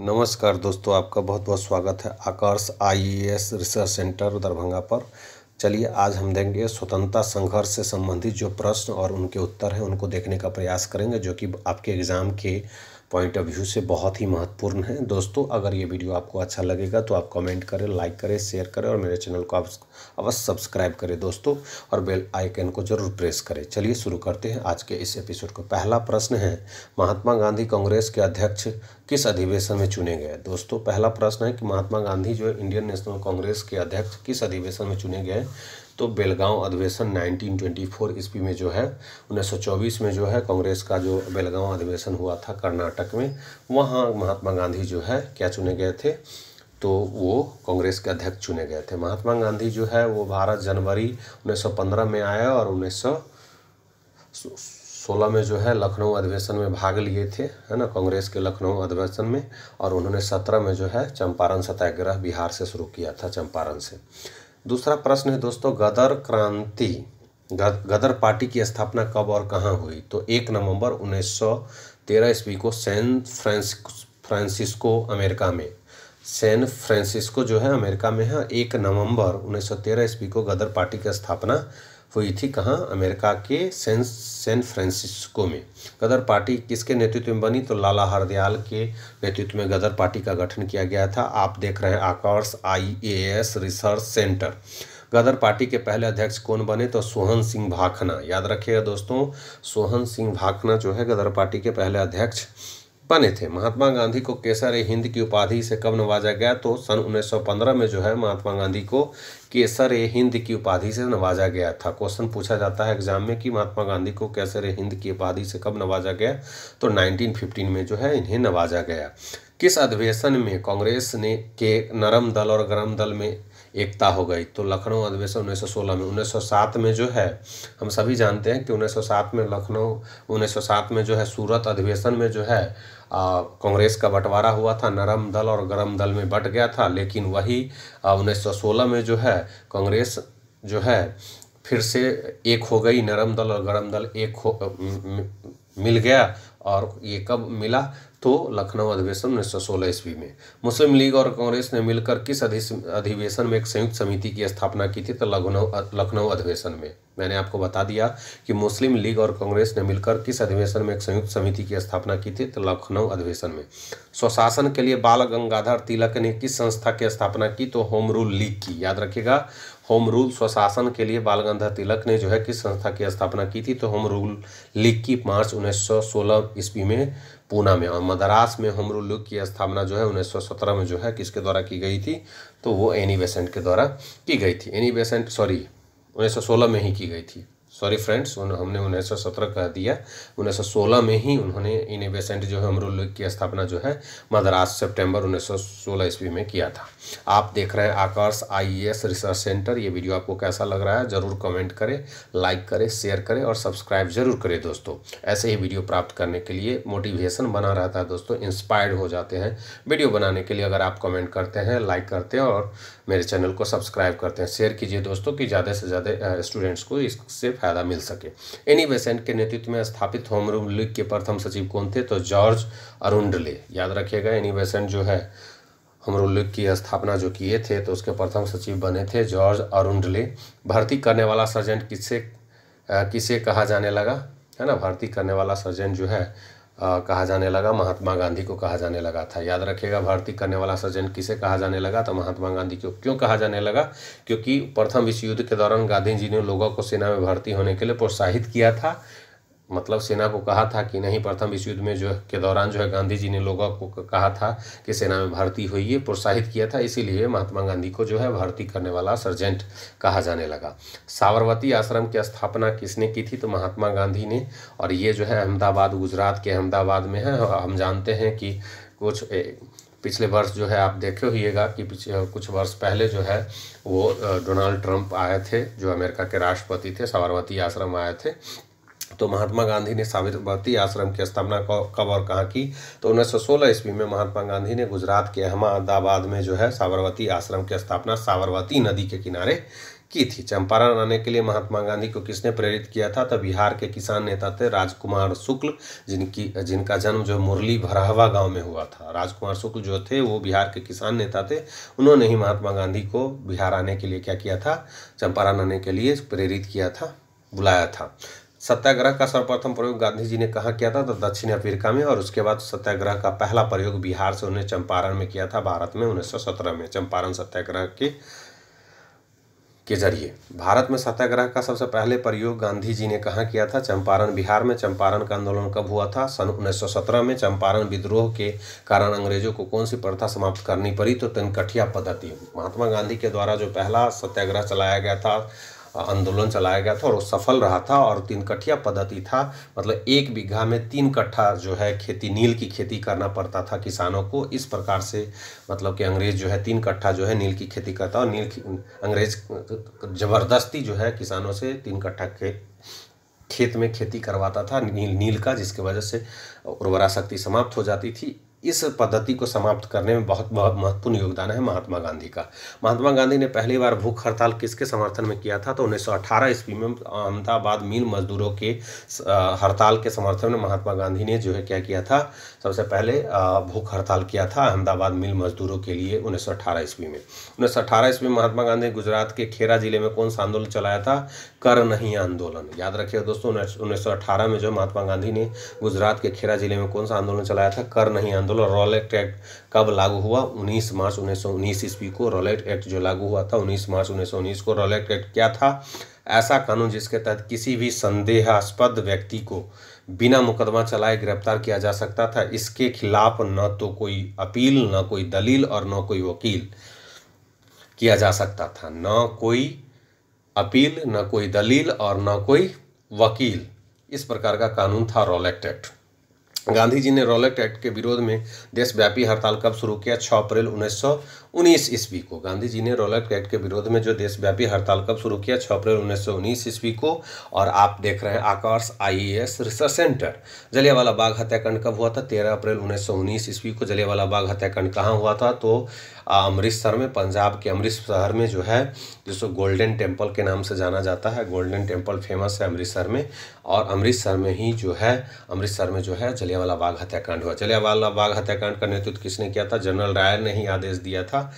नमस्कार दोस्तों आपका बहुत बहुत स्वागत है Aakarsh IAS research centre Darbhanga पर चलिए आज हम देंगे स्वतंत्रता संघर्ष से संबंधित जो प्रश्न और उनके उत्तर हैं उनको देखने का प्रयास करेंगे जो कि आपके एग्ज़ाम के पॉइंट ऑफ व्यू से बहुत ही महत्वपूर्ण है दोस्तों अगर ये वीडियो आपको अच्छा लगेगा तो आप कमेंट करें लाइक करें शेयर करें और मेरे चैनल को आप अवश्य सब्सक्राइब करें दोस्तों और बेल आइकन को जरूर प्रेस करें चलिए शुरू करते हैं आज के इस एपिसोड को पहला प्रश्न है महात्मा गांधी कांग्रेस के अध्यक्ष किस अधिवेशन में चुने गए दोस्तों पहला प्रश्न है कि महात्मा गांधी जो है इंडियन नेशनल कांग्रेस के अध्यक्ष किस अधिवेशन में चुने गए तो बेलगांव अधिवेशन 1924 ईस्वी में जो है 1924 में जो है कांग्रेस का जो बेलगांव अधिवेशन हुआ था कर्नाटक में वहाँ महात्मा गांधी जो है क्या चुने गए थे तो वो कांग्रेस के अध्यक्ष चुने गए थे महात्मा गांधी जो है वो भारत जनवरी 1915 में आया और उन्नीस सोलह में जो है लखनऊ अधिवेशन में भाग लिए थे है ना कांग्रेस के लखनऊ अधिवेशन में और उन्होंने सत्रह में जो है चंपारण सत्याग्रह बिहार से शुरू किया था चंपारण से दूसरा प्रश्न है दोस्तों गदर क्रांति गदर पार्टी की स्थापना कब और कहाँ हुई तो एक नवंबर 1913 ईस्वी को सैन फ्रांस फ्रांसिस्को अमेरिका में सैन फ्रांसिस्को जो है अमेरिका में है हाँ, एक नवंबर 1913 ईस्वी को गदर पार्टी की स्थापना हुई थी कहाँ अमेरिका के सैन सैन फ्रांसिस्को में गदर पार्टी किसके नेतृत्व में बनी तो लाला हरदयाल के नेतृत्व में गदर पार्टी का गठन किया गया था आप देख रहे हैं Aakarsh S research centre Ghadar party के पहले अध्यक्ष कौन बने तो सोहन सिंह भाखना याद रखिएगा दोस्तों सोहन सिंह भाखना जो है गदर पार्टी के पहले अध्यक्ष बने थे महात्मा गांधी को केसर हिंद की उपाधि से कब नवाजा गया तो सन 1915 में जो है महात्मा गांधी को केसर ए हिंद की उपाधि से नवाजा गया था क्वेश्चन पूछा जाता है एग्जाम में कि महात्मा गांधी को केसर ए हिंद की उपाधि से कब नवाजा गया तो 1915 में जो है इन्हें नवाजा गया किस अधिवेशन में कांग्रेस ने के नरम दल और गरम दल में एकता हो गई तो लखनऊ अधिवेशन 1916 में 1907 में जो है हम सभी जानते हैं कि 1907 में लखनऊ 1907 में जो है सूरत अधिवेशन में जो है कांग्रेस का बंटवारा हुआ था नरम दल और गरम दल में बट गया था लेकिन वही उन्नीस सौ सोलह में जो है कांग्रेस जो है फिर से एक हो गई नरम दल और गरम दल एक हो मिल गया और ये कब मिला तो लखनऊ अधिवेशन उन्नीस सौ सोलह ईस्वी में मुस्लिम लीग और कांग्रेस ने मिलकर किस अधिवेशन में एक संयुक्त समिति की स्थापना की थी तो लखनऊ लखनऊ अधिवेशन में मैंने आपको बता दिया कि मुस्लिम लीग और कांग्रेस ने मिलकर किस अधिवेशन में एक संयुक्त समिति की स्थापना की थी तो लखनऊ अधिवेशन में स्वशासन के लिए बाल गंगाधर तिलक ने किस संस्था की स्थापना की तो होम रूल लीग की याद रखिएगा होम रूल स्वशासन के लिए बाल गंगाधर तिलक ने जो है किस संस्था की स्थापना की थी तो होम रूल लीग की मार्च उन्नीस सौ सोलह ईस्वी में पूना में और मद्रास में होम रूल लीग की स्थापना जो है उन्नीस सौ सत्रह में जो है किसके द्वारा की गई थी तो वो एनी बेसेंट के द्वारा की गई थी एनी बेसेंट सॉरी उन्नीस में ही की गई थी सॉरी फ्रेंड्स उन हमने उन्नीस सौ सत्रह कह दिया उन्नीस सौ सोलह में ही उन्होंने इन बेसेंट जो है अमरुल की स्थापना जो है मद्रास सितंबर उन्नीस सौ सोलह ईस्वी में किया था आप देख रहे हैं आकर्ष आईएएस रिसर्च सेंटर ये वीडियो आपको कैसा लग रहा है ज़रूर कमेंट करें लाइक करें शेयर करें और सब्सक्राइब जरूर करें दोस्तों ऐसे ही वीडियो प्राप्त करने के लिए मोटिवेशन बना रहता है दोस्तों इंस्पायर्ड हो जाते हैं वीडियो बनाने के लिए अगर आप कमेंट करते हैं लाइक करते हैं और मेरे चैनल को सब्सक्राइब करते हैं शेयर कीजिए दोस्तों कि ज़्यादा से ज़्यादा स्टूडेंट्स को इससे फायदा मिल सके एनी बेसेंट के नेतृत्व में स्थापित होम रूम लीग के प्रथम सचिव कौन थे तो जॉर्ज अरुंडले याद रखिएगा एनी बेसेंट जो है हमरूल लीग की स्थापना जो किए थे तो उसके प्रथम सचिव बने थे जॉर्ज अरुंडले भर्ती करने वाला सर्जेंट किससे किसे कहा जाने लगा है ना भर्ती करने वाला सर्जेंट जो है आ, कहा जाने लगा महात्मा गांधी को कहा जाने लगा था याद रखिएगा भारती करने वाला सज्जन किसे कहा जाने लगा तो महात्मा गांधी को क्यों कहा जाने लगा क्योंकि प्रथम विश्व युद्ध के दौरान गांधी जी ने लोगों को सेना में भर्ती होने के लिए प्रोत्साहित किया था मतलब सेना को कहा था कि नहीं प्रथम विश्व युद्ध में जो के दौरान जो है गांधी जी ने लोगों को कहा था कि सेना में भर्ती होइए प्रोत्साहित किया था इसीलिए महात्मा गांधी को जो है भर्ती करने वाला सर्जेंट कहा जाने लगा साबरमती आश्रम की स्थापना किसने की थी तो महात्मा गांधी ने और ये जो है अहमदाबाद गुजरात के अहमदाबाद में है हम जानते हैं कि कुछ पिछले वर्ष जो है आप देखे होइएगा कि पिछले कुछ वर्ष पहले जो है वो डोनाल्ड ट्रंप आए थे जो अमेरिका के राष्ट्रपति थे साबरमती आश्रम आए थे तो महात्मा गांधी ने साबरमती आश्रम की स्थापना कब और कहाँ की तो 1916 ईस्वी में महात्मा गांधी ने गुजरात के अहमदाबाद में जो है साबरमती आश्रम की स्थापना साबरमती नदी के किनारे की थी चंपारण आने के लिए महात्मा गांधी को किसने प्रेरित किया था तो बिहार के किसान नेता थे राजकुमार शुक्ल जिनकी जिनका जन्म जो मुरली भरावा गांव में हुआ था राजकुमार शुक्ल जो थे वो बिहार के किसान नेता थे उन्होंने ही महात्मा गांधी को बिहार आने के लिए क्या किया था चंपारण आने के लिए प्रेरित किया था बुलाया था सत्याग्रह का सर्वप्रथम प्रयोग गांधी जी ने कहाँ किया था तो दक्षिण अफ्रीका में और उसके बाद सत्याग्रह का पहला प्रयोग बिहार से उन्हें चंपारण में किया था भारत में सत्रह में चंपारण सत्याग्रह के के जरिए भारत में सत्याग्रह का सबसे पहले प्रयोग गांधी जी ने कहाँ किया था चंपारण बिहार में चंपारण का आंदोलन कब हुआ था सन 1917 में चंपारण विद्रोह के कारण अंग्रेजों को कौन सी प्रथा समाप्त करनी पड़ी तो तनकठिया पद्धति महात्मा गांधी के द्वारा जो पहला सत्याग्रह चलाया गया था आंदोलन चलाया गया था और वो सफल रहा था और तीन कठिया पद्धति था मतलब एक बीघा में तीन कट्ठा जो है खेती नील की खेती करना पड़ता था किसानों को इस प्रकार से मतलब कि अंग्रेज जो है तीन कट्ठा जो है नील की खेती करता और नील अंग्रेज ज़बरदस्ती जो है किसानों से तीन कट्ठा खेत खेत में खेती करवाता था नील नील का जिसके वजह से उर्वरा शक्ति समाप्त हो जाती थी इस पद्धति को समाप्त करने में बहुत बहुत महत्वपूर्ण योगदान है महात्मा गांधी का महात्मा गांधी ने पहली बार भूख हड़ताल किसके समर्थन में किया था तो 1918 ईस्वी में अहमदाबाद मिल मजदूरों के हड़ताल के समर्थन में महात्मा गांधी ने जो है क्या किया था सबसे पहले भूख हड़ताल किया था अहमदाबाद मिल मजदूरों के लिए उन्नीस सौ ईस्वी में उन्नीस सौ ईस्वी में महात्मा गांधी ने गुजरात के खेरा जिले में कौन सा आंदोलन चलाया था कर नहीं आंदोलन याद रखिए दोस्तों उन्नीस में जो महात्मा गांधी ने गुजरात के खेरा जिले में कौन सा आंदोलन चलाया था कर नहीं आंदोलन आंदोलन रॉलेट एक्ट कब लागू हुआ 19 मार्च 1919 ईस्वी को रॉलेट एक्ट जो लागू हुआ था 19 मार्च 1919 को रॉलेट एक्ट क्या था ऐसा कानून जिसके तहत किसी भी संदेहास्पद व्यक्ति को बिना मुकदमा चलाए गिरफ्तार किया जा सकता था इसके खिलाफ न तो कोई अपील न कोई दलील और न कोई वकील किया जा सकता था न कोई अपील न कोई दलील और न कोई वकील इस प्रकार का कानून था रॉलेक्ट एक्ट गांधी जी ने रॉलेट एक्ट के विरोध में देशव्यापी हड़ताल कब शुरू किया 6 अप्रैल उन्नीस सौ उन्नीस ईस्वी को गांधी जी ने रॉलेट एक्ट के विरोध में जो देशव्यापी हड़ताल कब शुरू किया 6 अप्रैल उन्नीस सौ उन्नीस ईस्वी को और आप देख रहे हैं Aakash IAS research centre Jallianwala Bagh हत्याकांड कब हुआ था तेरह अप्रैल उन्नीस सौ उन्नीस ईस्वी को जलियावाला बाग हत्याकांड कहाँ हुआ था तो अमृतसर में पंजाब के अमृतसर में जो है जिसको गोल्डन टेम्पल के नाम से जाना जाता है गोल्डन टेम्पल फेमस है अमृतसर में और अमृतसर में ही जो है अमृतसर में जो है जलिया वाला बाघ हत्याकांड हुआ चलिए वाला बाघ हत्याकांड का नेतृत्व किसने किया था जनरल राय ने ही आदेश दिया था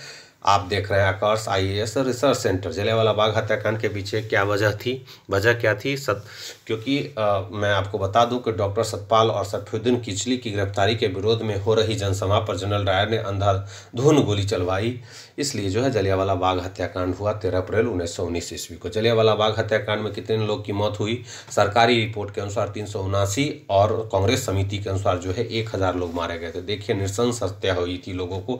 आप देख रहे हैं Aakash IAS research centre Jallianwala Bagh हत्याकांड के पीछे क्या वजह थी वजह क्या थी सत क्योंकि आ, मैं आपको बता दूं कि डॉक्टर सतपाल और सफीउद्दीन किचली की गिरफ्तारी के विरोध में हो रही जनसभा पर जनरल डायर ने अंधाधुन गोली चलवाई इसलिए जो है जलियावाला बाग हत्याकांड हुआ तेरह अप्रैल उन्नीस सौ उन्नीस ईस्वी को जलियावाला बाग हत्याकांड में कितने लोग की मौत हुई सरकारी रिपोर्ट के अनुसार तीन सौ उनासी और कांग्रेस समिति के अनुसार जो है एक हज़ार लोग मारे गए थे देखिए निरसंस हत्या हुई थी लोगों को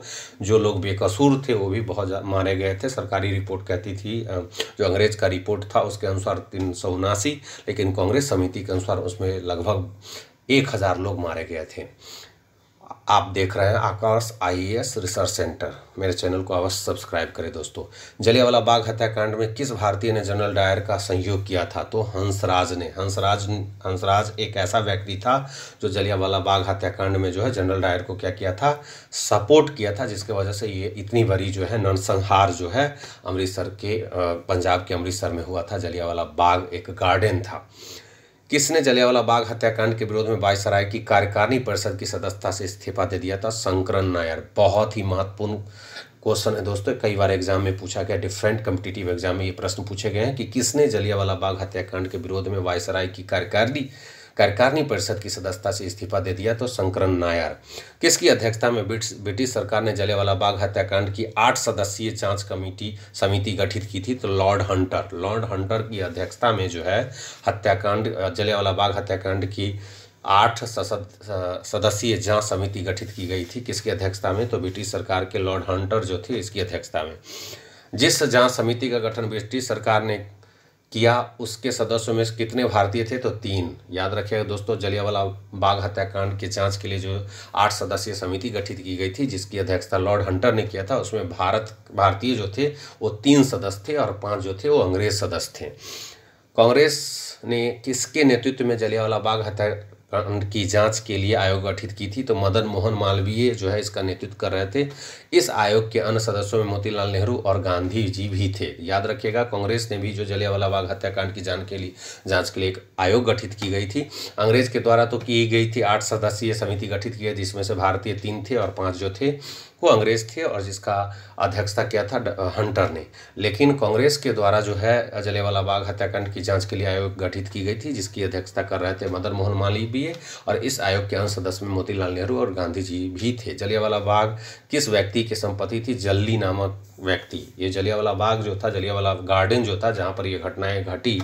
जो लोग बेकसूर थे वो भी बहुत मारे गए थे सरकारी रिपोर्ट कहती थी जो अंग्रेज का रिपोर्ट था उसके अनुसार तीन सौ उनासी लेकिन कांग्रेस समिति के अनुसार उसमें लगभग एक हज़ार लोग मारे गए थे आप देख रहे हैं आकाश आईएएस रिसर्च सेंटर मेरे चैनल को अवश्य सब्सक्राइब करें दोस्तों जलियावाला बाग हत्याकांड में किस भारतीय ने जनरल डायर का सहयोग किया था तो हंसराज ने हंसराज हंसराज एक ऐसा व्यक्ति था जो जलियावाला बाग हत्याकांड में जो है जनरल डायर को क्या किया था सपोर्ट किया था जिसके वजह से ये इतनी बड़ी जो है नरसंहार जो है अमृतसर के पंजाब के अमृतसर में हुआ था जलियावाला बाग एक गार्डन था किसने जलियावाला बाग हत्याकांड के विरोध में बायसराय की कार्यकारिणी परिषद की सदस्यता से इस्तीफा दे दिया था शंकरन नायर बहुत ही महत्वपूर्ण क्वेश्चन है दोस्तों कई बार एग्जाम में पूछा गया डिफरेंट कम्पिटिटिव एग्जाम में ये प्रश्न पूछे गए हैं कि किसने जलियावाला बाग हत्याकांड के विरोध में वायसराय की कार्यकारिणी कार्यकारिणी परिषद की सदस्यता से इस्तीफा दे दिया तो शंकरन नायर किसकी अध्यक्षता में ब्रिटिश सरकार ने जलेवाला बाग हत्याकांड की आठ सदस्यीय जांच कमेटी समिति गठित की थी तो लॉर्ड हंटर लॉर्ड हंटर की अध्यक्षता में जो है हत्याकांड जलेवाला बाघ हत्याकांड की आठ सदस्यीय जांच समिति गठित की गई थी किसकी अध्यक्षता में तो ब्रिटिश सरकार के लॉर्ड हंटर जो थे इसकी अध्यक्षता में जिस जांच समिति का गठन ब्रिटिश सरकार ने किया उसके सदस्यों में कितने भारतीय थे तो तीन याद रखिएगा दोस्तों जलियावाला बाग हत्याकांड की जांच के लिए जो आठ सदस्यीय समिति गठित की गई थी जिसकी अध्यक्षता लॉर्ड हंटर ने किया था उसमें भारत भारतीय जो थे वो तीन सदस्य थे और पांच जो थे वो अंग्रेज सदस्य थे कांग्रेस ने किसके नेतृत्व में जलियावाला बाग हत्या की जांच के लिए आयोग गठित की थी तो मदन मोहन मालवीय जो है इसका नेतृत्व कर रहे थे इस आयोग के अन्य सदस्यों में मोतीलाल नेहरू और गांधी जी भी थे याद रखिएगा कांग्रेस ने भी जो जलियावाला बाग हत्याकांड की जांच के लिए जांच के लिए एक आयोग गठित की गई थी अंग्रेज के द्वारा तो की गई थी आठ सदस्यीय समिति गठित की जिसमें से भारतीय तीन थे और पाँच जो थे वो अंग्रेज थे और जिसका अध्यक्षता किया था हंटर ने लेकिन कांग्रेस के द्वारा जो है जलेवाला बाग हत्याकांड की जांच के लिए आयोग गठित की गई थी जिसकी अध्यक्षता कर रहे थे मदन मोहन मालवीय और इस आयोग के अंश सदस्य में मोतीलाल नेहरू और गांधी जी भी थे जलियावाला बाग किस व्यक्ति की संपत्ति थी जल्ली नामक व्यक्ति ये जलियावाला बाग जो था जलियावाला गार्डन जो था जहाँ पर ये घटनाएं घटी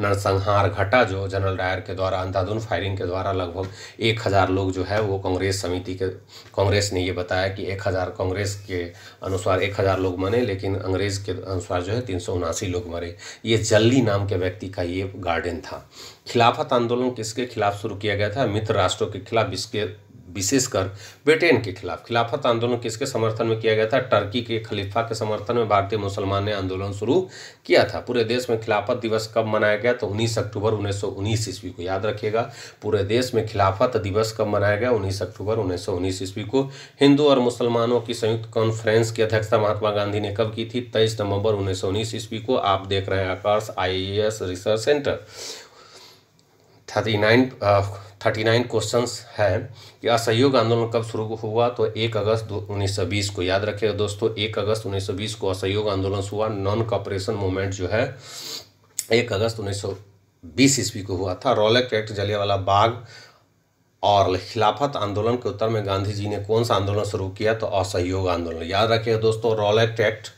नरसंहार घटा जो जनरल डायर के द्वारा अंधाधुन फायरिंग के द्वारा लगभग एक हज़ार लोग जो है वो कांग्रेस समिति के कांग्रेस ने ये बताया कि एक हज़ार हजार कांग्रेस के अनुसार एक हजार लोग मरे लेकिन अंग्रेज के अनुसार जो है तीन सौ उनासी लोग मरे ये जल्ली नाम के व्यक्ति का ये गार्डन था खिलाफत आंदोलन किसके खिलाफ शुरू किया गया था मित्र राष्ट्रों के खिलाफ इसके विशेषकर ब्रिटेन के खिलाफ खिलाफत आंदोलन किसके समर्थन में किया गया था टर्की के खलीफा के समर्थन में भारतीय मुसलमान ने आंदोलन शुरू किया था पूरे देश में खिलाफत दिवस कब मनाया गया तो उन्नीस अक्टूबर उन्नीस सौ उन्नीस ईस्वी को याद रखिएगा पूरे देश में खिलाफत दिवस कब मनाया गया उन्नीस अक्टूबर उन्नीस ईस्वी को हिंदू और मुसलमानों की संयुक्त कॉन्फ्रेंस की अध्यक्षता महात्मा गांधी ने कब की थी तेईस नवंबर उन्नीस सौ उन्नीस ईस्वी को आप देख रहे हैं Aakash I research centre thirty nine thirty nine question हैं कि असहयोग आंदोलन कब शुरू हुआ तो एक अगस्त उन्नीस सौ बीस को याद रखिएगा दोस्तों एक अगस्त उन्नीस सौ बीस को असहयोग आंदोलन हुआ नॉन कॉपरेशन मूवमेंट जो है एक अगस्त उन्नीस सौ बीस ईस्वी को हुआ था रॉलेट एक्ट जलियावाला बाग और खिलाफत आंदोलन के उत्तर में गांधी जी ने कौन सा आंदोलन शुरू किया तो असहयोग आंदोलन याद रखिएगा दोस्तों रॉलेक्ट एक्ट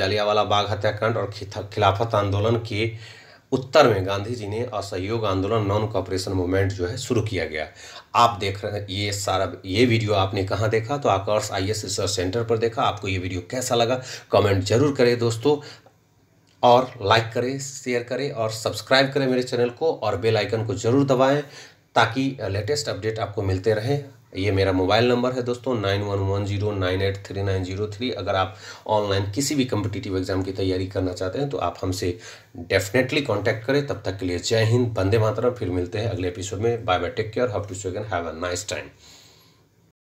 जलियावाला बाग हत्याकांड और खिलाफत आंदोलन के उत्तर में गांधी जी ने असहयोग आंदोलन नॉन कॉपरेशन मूवमेंट जो है शुरू किया गया आप देख रहे हैं ये सारा ये वीडियो आपने कहाँ देखा तो Aakarsh I S research centre पर देखा आपको ये वीडियो कैसा लगा कमेंट जरूर करें दोस्तों और लाइक करें शेयर करें और सब्सक्राइब करें मेरे चैनल को और बेल आइकन को जरूर दबाएं ताकि लेटेस्ट अपडेट आपको मिलते रहें ये मेरा मोबाइल नंबर है दोस्तों nine one one zero nine eight three nine zero three अगर आप ऑनलाइन किसी भी कम्पिटिटिव एग्जाम की तैयारी करना चाहते हैं तो आप हमसे डेफिनेटली कांटेक्ट करें तब तक के लिए जय हिंद बंदे मातरम फिर मिलते हैं अगले एपिसोड में bye bye take care have to second have a nice time